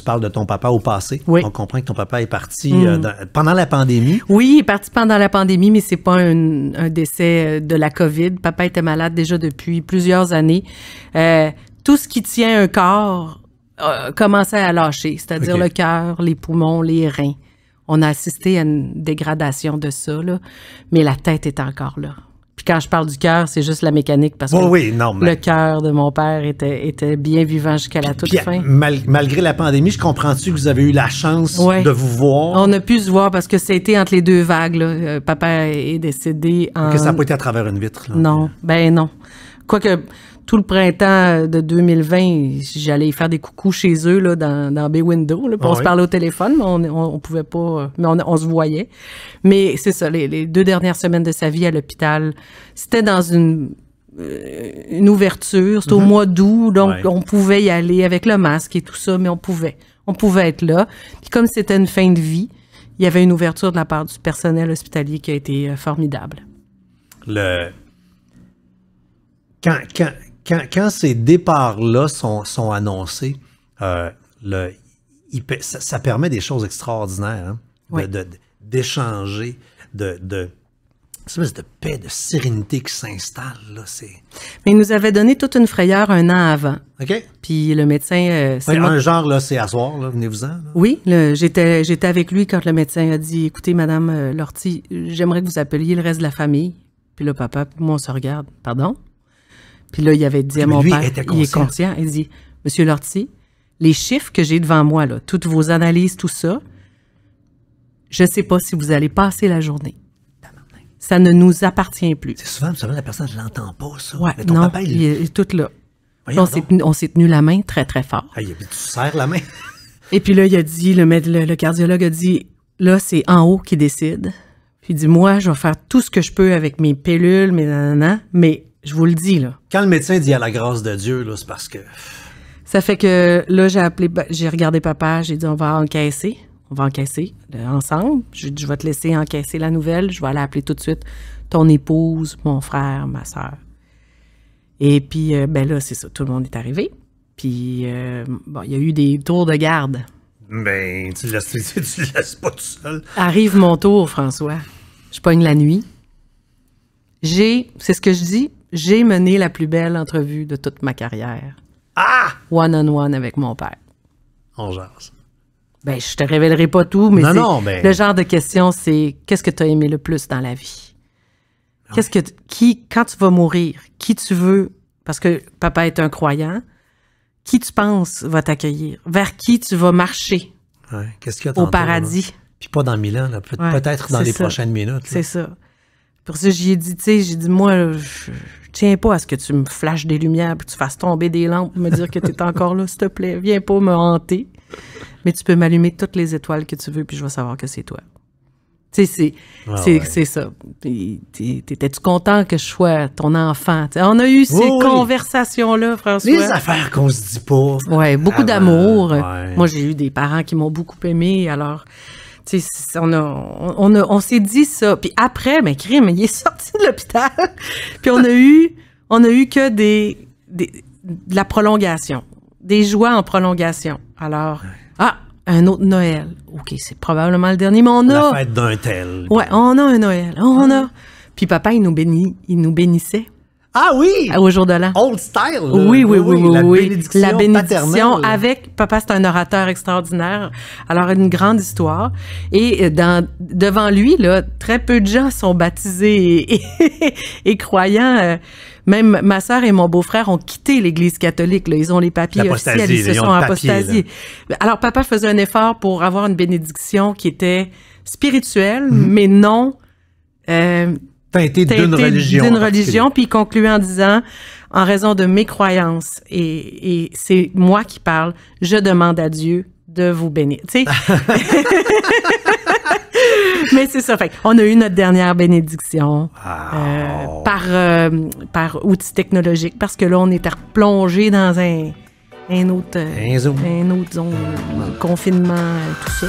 tu parles de ton papa au passé. On comprend que ton papa est parti mm. euh, pendant la pandémie. Oui, il est parti pendant la pandémie, mais c'est pas un, décès euh, de la COVID. Papa était malade déjà depuis plusieurs années. Euh, tout ce qui tient un corps commençait à lâcher, c'est-à-dire le cœur, les poumons, les reins. On a assisté à une dégradation de ça, mais la tête est encore là. Puis quand je parle du cœur, c'est juste la mécanique parce que le cœur de mon père était, était bien vivant jusqu'à la toute fin. malgré la pandémie, je comprends-tu que vous avez eu la chance de vous voir? On a pu se voir parce que c'était entre les deux vagues. Euh, papa est décédé en... Que ça n'a pas été à travers une vitre. Non, ben non. Quoique tout le printemps de 2020, j'allais faire des coucous chez eux là, dans, dans Bay Window. pour on ah se parlait au téléphone, mais on, on, pouvait pas. Mais on, se voyait. Mais c'est ça, les, deux dernières semaines de sa vie à l'hôpital, c'était dans une euh, une ouverture, c'était au mm-hmm. mois d'août, donc on pouvait y aller avec le masque et tout ça, mais on pouvait, on pouvait être là. Puis comme c'était une fin de vie, il y avait une ouverture de la part du personnel hospitalier qui a été euh, formidable. Le, quand, ces départs-là sont, annoncés, euh, ça, permet des choses extraordinaires, hein, d'échanger, de, de, paix, de sérénité qui s'installe. Là, Mais il nous avait donné toute une frayeur un an avant. OK. Puis le médecin. Euh, un genre, là, c'est asseoir, venez-vous-en. Oui, j'étais, j'étais avec lui quand le médecin a dit Écoutez, Madame euh, Lortie, j'aimerais que vous appeliez le reste de la famille. Puis le papa, puis moi, on se regarde. Pardon puis là, il avait dit à mon père, il est conscient, il dit, Monsieur Lortie, les chiffres que j'ai devant moi, là, toutes vos analyses, tout ça, je ne sais pas si vous allez passer la journée. Ça ne nous appartient plus. C'est souvent, souvent la personne ne l'entends pas, ça. est tout là. on s'est tenu, la main très, très fort. il a tu serres la main. Et puis là, il a dit, le, le, cardiologue a dit, là, c'est en haut qui décide. Puis il dit, moi, je vais faire tout ce que je peux avec mes pilules, mes nanana, mais je vous le dis, là. Quand le médecin dit à la grâce de Dieu, là, c'est parce que. Ça fait que là, j'ai appelé, ben, j'ai regardé papa, j'ai dit on va encaisser. On va encaisser euh, ensemble. Je, je vais te laisser encaisser la nouvelle. Je vais aller appeler tout de suite ton épouse, mon frère, ma soeur. Et puis, euh, ben là, c'est ça. Tout le monde est arrivé. Puis, euh, bon, il y a eu des tours de garde. Ben, tu le laisses, tu, laisses pas tout seul. Arrive mon tour, François. Je pogne la nuit. J'ai, c'est ce que je dis, j'ai mené la plus belle entrevue de toute ma carrière. Ah! One-on-one avec mon père. On jase. Ben, je te révélerai pas tout, mais, le genre de question, c'est qu'est-ce que tu as aimé le plus dans la vie? Qu'est-ce que qui quand tu vas mourir, qui tu veux parce que papa est un croyant, qui tu penses va t'accueillir, vers qui tu vas marcher? qu'est-ce qu'il au paradis. Puis pas dans mille ans, peut-être dans les prochaines minutes. C'est ça. Pour ça, j'y ai dit, tu sais, j'ai dit, moi, je, tiens pas à ce que tu me flashes des lumières, puis tu fasses tomber des lampes, pour me dire que tu es encore là, s'il te plaît. Viens pas me hanter. Mais tu peux m'allumer toutes les étoiles que tu veux, puis je vais savoir que c'est toi. Tu sais, c'est, ah ça. T'étais-tu content que je sois ton enfant? on a eu ces conversations-là, François. Les affaires qu'on se dit pas. Ouais, beaucoup ah ben, d'amour. Moi, j'ai eu des parents qui m'ont beaucoup aimé, alors on, on, on s'est dit ça. Puis après, mais crime, il est sorti de l'hôpital. puis on a eu, on a eu que des, de la prolongation, des joies en prolongation. Alors, ah, un autre Noël. OK, c'est probablement le dernier, mais on a. La fête d'un tel. Ouais, on a un Noël. On a. Puis papa, il nous bénit, il nous bénissait. Ah oui! Au jour de l'an. Old style. Oui, oui, oui, oui. la bénédiction, la bénédiction avec papa, c'est un orateur extraordinaire. Alors une grande histoire. Et euh, dans, devant lui, là, très peu de gens sont baptisés et, croyants. Euh, même ma sœur et mon beau-frère ont quitté l'Église catholique. Là. Ils ont les papiers officiels. Ils se sont apostasiés. Alors papa faisait un effort pour avoir une bénédiction qui était spirituelle, mhm. mais non. Euh, teinté, d'une religion. D'une religion, puis il conclut en disant en raison de mes croyances et, c'est moi qui parle, je demande à Dieu de vous bénir. Tu sais? Mais c'est ça. on a eu notre dernière bénédiction euh, par, euh, par outils technologiques parce que là, on était plongé dans un, un autre, un, autre zone, confinement, tout ça.